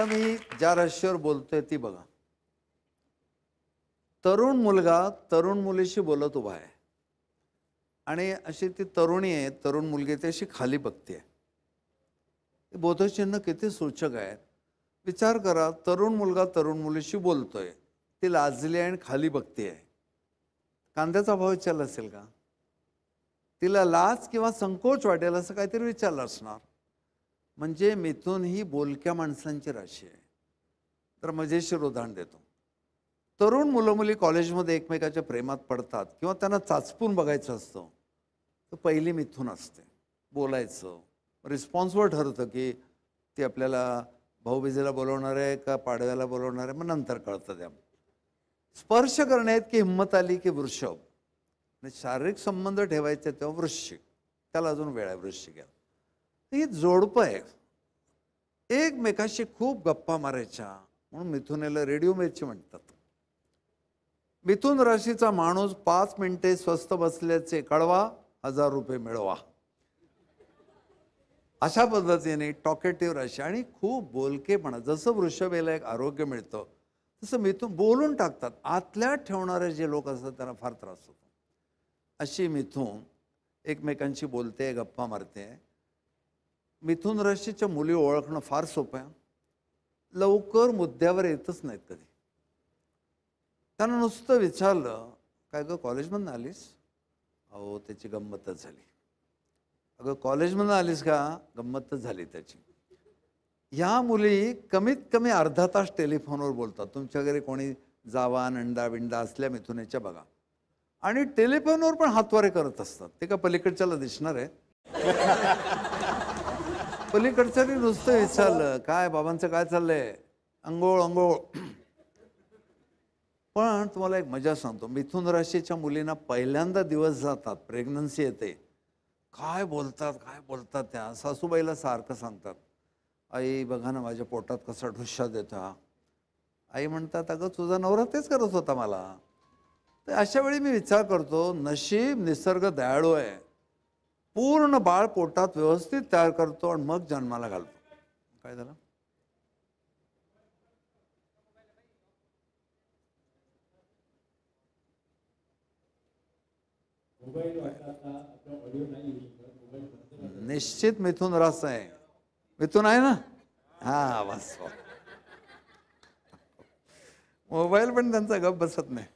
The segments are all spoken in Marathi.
आता मी ज्या राशीवर बोलतोय ती बघा तरुण मुलगा तरुण मुलीशी बोलत उभा आहे आणि अशी ती तरुणी आहे तरुण मुलगी ती अशी खाली बघते आहे बोधचिन्ह किती सूचक आहेत विचार करा तरुण मुलगा तरुण मुलीशी बोलतोय ती लाजली आहे आणि खाली बघते आहे कांद्याचा भाव विचारला असेल का तिला लाज किंवा संकोच वाटेल असं काहीतरी विचारलं असणार म्हणजे मिथून ही बोलक्या माणसांची राशी आहे तर मजेशीर उदाहरण देतो तरुण मुलं मुली कॉलेजमध्ये एकमेकाच्या प्रेमात पडतात किंवा त्यांना चाचपून बघायचं असतं तर पहिली मिथून असते बोलायचं रिस्पॉन्सवर ठरतं की ती आपल्याला भाऊबीजेला बोलवणार आहे का पाडव्याला बोलवणार आहे मग नंतर कळतं त्या स्पर्श करण्यात की हिंमत आली की वृषभ शारीरिक संबंध ठेवायचे तेव्हा वृश्चिक त्याला अजून वेळ आहे वृश्चिक ही जोडप आहे एकमेकाशी खूप गप्पा मारायच्या म्हणून मिथुनेला रेडिओ मेची म्हणतात मिथुन राशीचा माणूस पाच मिनिटे स्वस्त बसल्याचे कळवा हजार रुपये मिळवा अशा पद्धतीने टॉकेटिव्ह राशी आणि खूप बोलकेपणा जसं वृषभेला एक आरोग्य मिळतं तसं मिथून बोलून टाकतात आतल्या ठेवणारे जे लोक असतात त्यांना फार त्रास होतो अशी मिथून एकमेकांशी बोलते गप्पा मारते मिथून राशीच्या मुली ओळखणं फार सोपं आहे लवकर मुद्द्यावर येतच नाहीत कधी त्यांना नुसतं विचारलं काय गं कॉलेजमधनं आलीस अहो त्याची गंमतच झाली अगं कॉलेजमधनं आलीस का गंमतच झाली त्याची ह्या मुली कमीत कमी अर्धा तास टेलिफोनवर बोलतात तुमच्या घरी कोणी जावा नंडा बिंडा असल्या मिथुनेच्या बघा आणि टेलिफोनवर पण हातवारे करत असतात ते का पलीकडच्याला दिसणार आहे पलीकडचं नुसतं विचारलं काय बाबांचं काय चाललंय अंघोळ अंघोळ पण तुम्हाला एक मजा सांगतो मिथुन राशीच्या मुलींना पहिल्यांदा दिवस जातात प्रेग्नन्सी येते काय बोलतात काय बोलतात त्या सासूबाईला सारखं सांगतात आई बघा ना माझ्या पोटात कसा ढुस्सा देता आई म्हणतात अगं तुझा नवरा तेच करत होता मला तर अशा वेळी मी विचार करतो नशीब निसर्ग दयाळू आहे पूर्ण बाळ पोटात व्यवस्थित तयार करतो आणि मग जन्माला घालतो काय झालं निश्चित मिथून रस आहे मिथून आहे ना हा बस मोबाईल पण त्यांचा गप बसत नाही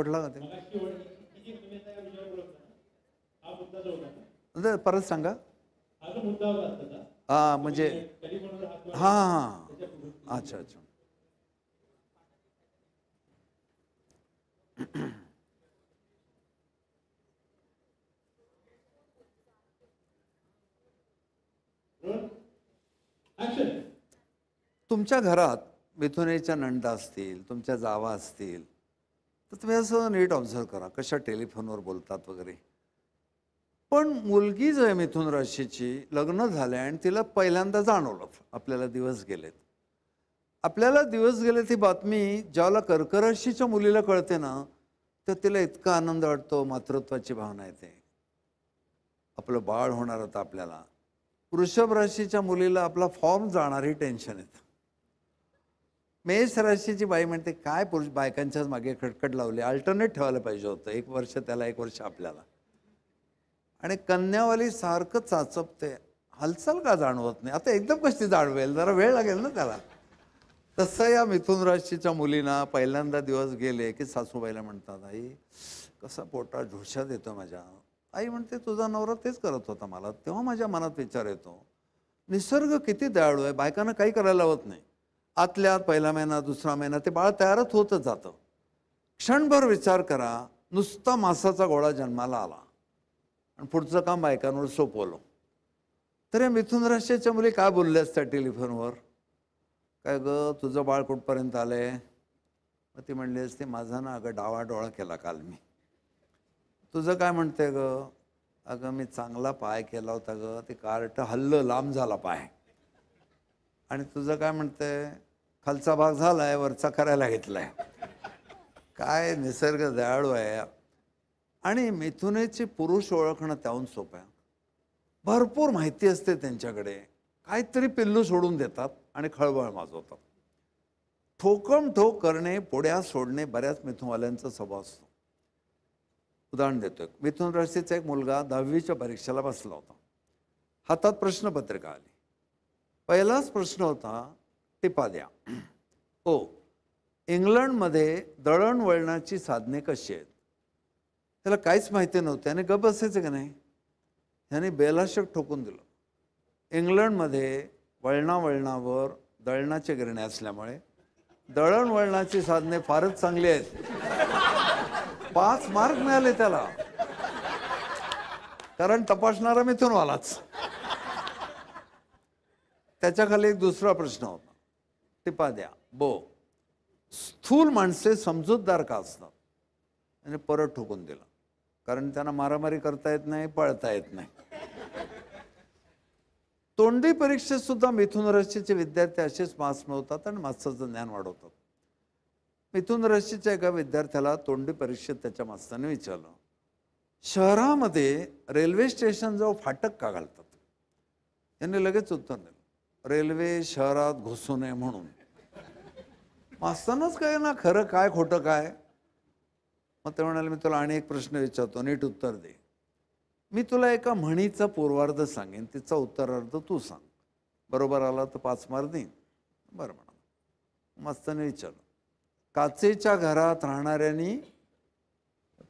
पडला का परत सांगा हा म्हणजे हा हा अच्छा अच्छा तुमच्या घरात मिथुनेच्या नंदा असतील तुमच्या जावा असतील तर तुम्ही असं नीट ऑब्झर्व करा कशा टेलिफोनवर बोलतात वगैरे पण मुलगी जो आहे मिथून राशीची लग्न झालं आणि तिला पहिल्यांदा जाणवलं आपल्याला दिवस गेलेत आपल्याला दिवस गेले ती बातमी ज्याला कर्कराशीच्या मुलीला कळते ना तर तिला इतका आनंद वाटतो मातृत्वाची भावना येते आपलं बाळ होणार होतं आपल्याला वृषभ राशीच्या मुलीला आपला फॉर्म जाणार हे टेन्शन येतं मेष राशीची बाई म्हणते काय पुरुष बायकांच्याच मागे खटखट लावले अल्टरनेट ठेवायला पाहिजे होतं एक वर्ष त्याला एक वर्ष आपल्याला आणि कन्यावाली सारखं चाचपते हालचाल का जाणवत नाही आता एकदम कशी जाणवेल जरा वेळ लागेल ना त्याला तसं या मिथुन राशीच्या मुलींना पहिल्यांदा दिवस गेले की सासूबाईला म्हणतात आई कसा पोटा झोशा देतो माझ्या आई म्हणते तुझा नवरा तेच करत होता मला तेव्हा माझ्या मनात विचार येतो निसर्ग किती दयाळू आहे बायकांना काही करायला हवत नाही आतल्या पहिला महिना दुसरा महिना ते बाळ तयारच होतच जातं क्षणभर विचार करा नुसता मासाचा गोळा जन्माला आला आणि पुढचं काम बायकांवर सोपवलं तर या मिथुन राशीच्या मुली काय बोलल्या त्या टेलिफोनवर काय ग तुझं बाळ कुठपर्यंत आलं आहे मग ती म्हणली असते माझा ना अगं डावा डोळा केला काल मी तुझं काय म्हणते ग अगं मी चांगला पाय केला होता गं ते कार्ट हल्लं लांब झाला पाय आणि तुझं काय म्हणतंय खालचा भाग झाला आहे वरचा करायला घेतला आहे काय निसर्ग दयाळू आहे आणि मिथुनेचे पुरुष ओळखणं त्याहून सोपं आहे भरपूर माहिती असते त्यांच्याकडे काहीतरी पिल्लू सोडून देतात आणि खळबळ माजवतात ठोकम ठोक करणे पुढ्या सोडणे बऱ्याच मिथुनवाल्यांचा स्वभाव असतो उदाहरण देतो मिथुन राशीचा एक मुलगा दहावीच्या परीक्षेला बसला होता हातात प्रश्नपत्रिका आली पहिलाच प्रश्न होता टिपा द्या ओ इंग्लंडमध्ये दळणवळणाची साधने कशी आहेत त्याला काहीच माहिती नव्हती आणि गप असायचं का नाही ह्याने बेलाशक ठोकून दिलं इंग्लंडमध्ये वळणावळणावर दळणाचे गिरणे असल्यामुळे दळणवळणाची साधने फारच चांगली आहेत पाच मार्क मिळाले त्याला कारण तपासणारा मिथून वालाच त्याच्याखाली एक दुसरा प्रश्न होता टिपा द्या बो स्थूल माणसे समजूतदार का असतात आणि परत ठोकून दिला कारण त्यांना मारामारी करता येत नाही पळता येत नाही तोंडी परीक्षेत सुद्धा मिथुन रशीचे विद्यार्थी असेच मास मिळवतात आणि मास्ताचं ज्ञान वाढवतात मिथून रशीच्या एका विद्यार्थ्याला तोंडी परीक्षेत त्याच्या मास्ताने विचारलं शहरामध्ये रेल्वे स्टेशन जवळ फाटक का घालतात यांनी लगेच उत्तर दिलं रेल्वे शहरात घुसू नये म्हणून असतानाच काय ना खरं काय खोटं काय मग ते म्हणाले मी तुला आणि एक प्रश्न विचारतो नीट उत्तर दे मी तुला एका म्हणीचा पूर्वार्ध सांगेन तिचा उत्तरार्ध तू सांग बरोबर आला तर पाच मार देईन बरं म्हणा मस्तने विचारलं काचेच्या घरात राहणाऱ्यांनी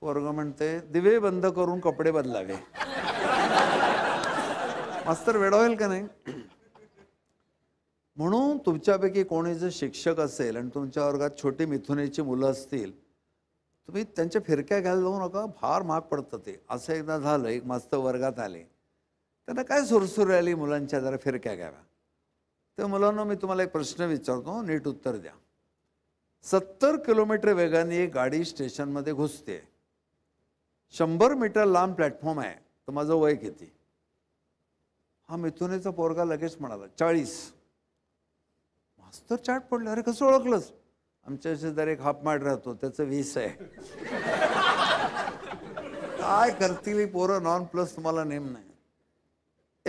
वर्ग म्हणते दिवे बंद करून कपडे बदलावे मास्तर वेडा होईल का नाही म्हणून तुमच्यापैकी कोणी जर शिक्षक असेल आणि तुमच्या वर्गात छोटी मिथुनेची मुलं असतील तुम्ही त्यांच्या फिरक्या घ्यायला जाऊ नका फार महाग पडतं ते असं एकदा झालं एक मस्त वर्गात आले त्यांना काय सुरसुर आली मुलांच्या जरा फिरक्या घ्याव्या तर मुलांना मी तुम्हाला एक प्रश्न विचारतो नीट उत्तर द्या सत्तर किलोमीटर वेगाने एक गाडी स्टेशनमध्ये घुसते शंभर मीटर लांब प्लॅटफॉर्म आहे तर माझं वय किती हा मिथुनेचा पोरगा लगेच म्हणाला चाळीस तर चाट पडला अरे कसं ओळखलंच आमच्या शेजारी एक हाफ माड राहतो त्याचं वीस आहे काय करतील पोरं नॉन प्लस तुम्हाला नेम नाही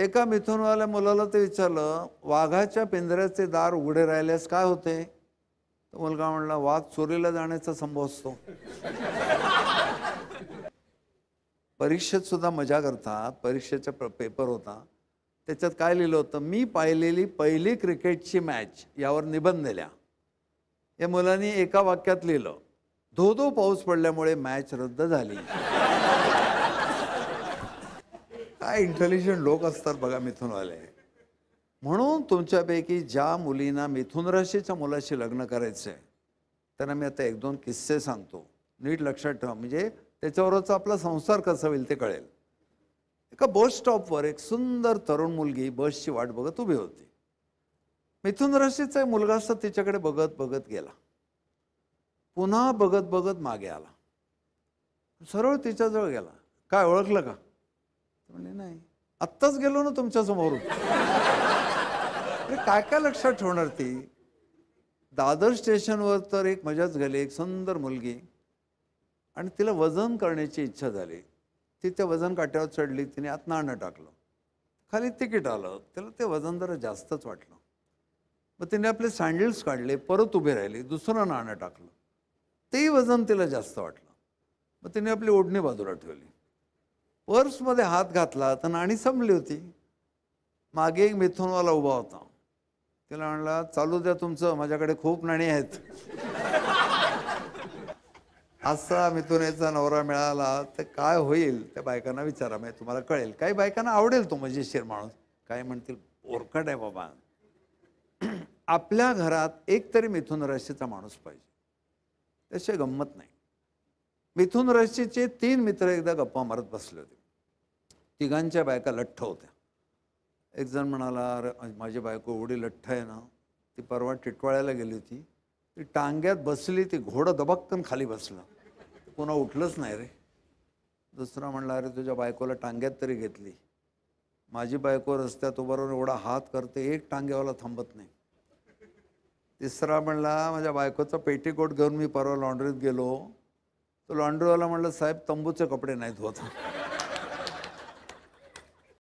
एका मिथुनवाल्या मुलाला ते विचारलं वाघाच्या पिंजऱ्याचे दार उघडे राहिल्यास काय होते तो मुलगा म्हणला वाघ चोरीला जाण्याचा संभव असतो परीक्षेत सुद्धा मजा करता परीक्षेचा पेपर होता त्याच्यात काय लिहिलं होतं मी पाहिलेली पहिली क्रिकेटची मॅच यावर निबंध लिहा या मुलांनी एका वाक्यात लिहिलं धो धो पाऊस पडल्यामुळे मॅच रद्द झाली काय इंटेलिजंट लोक असतात बघा मिथुनवाले म्हणून तुमच्यापैकी ज्या मुलींना मिथुन राशीच्या मुलाशी लग्न करायचं आहे त्यांना मी आता एक दोन किस्से सांगतो नीट लक्षात ठेवा म्हणजे त्याच्यावरच आपला संसार कसा होईल ते कळेल एका बस स्टॉपवर एक सुंदर तरुण मुलगी बसची वाट बघत उभी होती मिथून राशीचा मुलगा असता तिच्याकडे बघत बघत गेला पुन्हा बघत बघत मागे आला सरळ तिच्याजवळ गेला काय ओळखलं का म्हणले नाही आत्ताच गेलो ना तुमच्या समोरून काय काय लक्षात ठेवणार ती दादर स्टेशनवर तर एक मजाच झाली एक सुंदर मुलगी आणि तिला वजन करण्याची इच्छा झाली ती त्या वजन काट्यावर चढली तिने आत नाणं टाकलं खाली तिकीट आलं त्याला ते वजन जरा जास्तच वाटलं मग तिने आपले सँडल्स काढले परत उभे राहिले दुसरं नाणं टाकलं तेही वजन तिला जास्त वाटलं मग तिने आपली ओढणी बाजूला ठेवली पर्समध्ये हात घातला तर नाणी संपली होती मागे एक मिथूनवाला उभा होता तिला आणला चालू द्या तुमचं माझ्याकडे खूप नाणी आहेत असा याचा नवरा मिळाला तर काय होईल त्या बायकांना विचारा म्हणजे तुम्हाला कळेल काही बायकांना आवडेल तो मजेशीर माणूस काय म्हणतील ओरकट आहे बाबा आपल्या घरात एकतरी तरी मिथुन राशीचा माणूस पाहिजे त्याशिवाय गंमत नाही मिथुन राशीचे तीन मित्र एकदा गप्पा मारत बसले होते तिघांच्या बायका लठ्ठ होत्या एक जण म्हणाला अरे माझी बायको एवढी लठ्ठ आहे ना ती परवा टिटवाळ्याला गेली होती ती टांग्यात बसली ती घोडं दबक्कन खाली बसलं कोणा उठलंच नाही रे दुसरा म्हणला अरे तुझ्या बायकोला टांग्यात तरी घेतली माझी बायको रस्त्यात उभारून एवढा हात करते एक टांग्यावाला थांबत नाही तिसरा म्हणला माझ्या बायकोचा पेटीकोट घेऊन मी परवा लॉन्ड्रीत गेलो तो लॉन्ड्रीवाला म्हणलं साहेब तंबूचे कपडे नाही धुवत